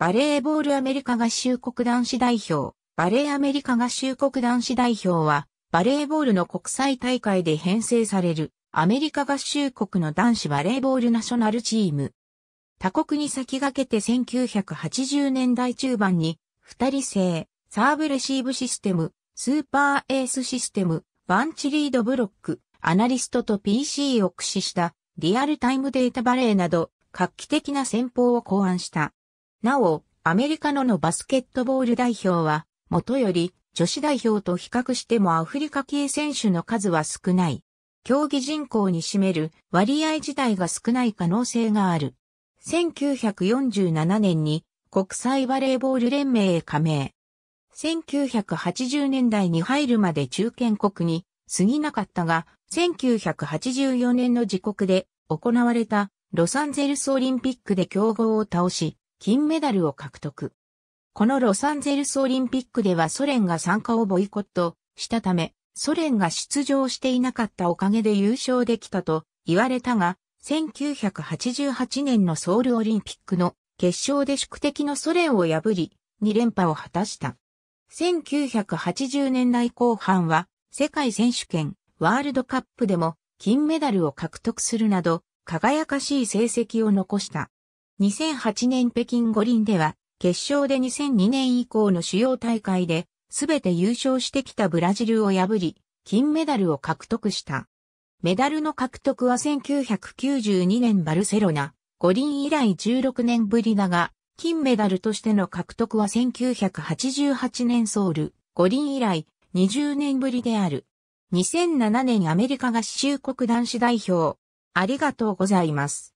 バレーボールアメリカ合衆国男子代表、バレーアメリカ合衆国男子代表は、バレーボールの国際大会で編成される、アメリカ合衆国の男子バレーボールナショナルチーム。他国に先駆けて1980年代中盤に、二人制、サーブレシーブシステム、スーパーエースシステム、バンチリードブロック、アナリストと PC を駆使した、リアルタイムデータバレーなど、画期的な戦法を考案した。なお、アメリカののバスケットボール代表は、もとより女子代表と比較してもアフリカ系選手の数は少ない。競技人口に占める割合自体が少ない可能性がある。1947年に国際バレーボール連盟へ加盟。1980年代に入るまで中堅国に過ぎなかったが、1984年の時刻で行われたロサンゼルスオリンピックで競合を倒し、金メダルを獲得。このロサンゼルスオリンピックではソ連が参加をボイコットしたため、ソ連が出場していなかったおかげで優勝できたと言われたが、1988年のソウルオリンピックの決勝で宿敵のソ連を破り、2連覇を果たした。1980年代後半は世界選手権ワールドカップでも金メダルを獲得するなど輝かしい成績を残した。2008年北京五輪では、決勝で2002年以降の主要大会で、すべて優勝してきたブラジルを破り、金メダルを獲得した。メダルの獲得は1992年バルセロナ、五輪以来16年ぶりだが、金メダルとしての獲得は1988年ソウル、五輪以来20年ぶりである。2007年アメリカ合衆国男子代表。ありがとうございます。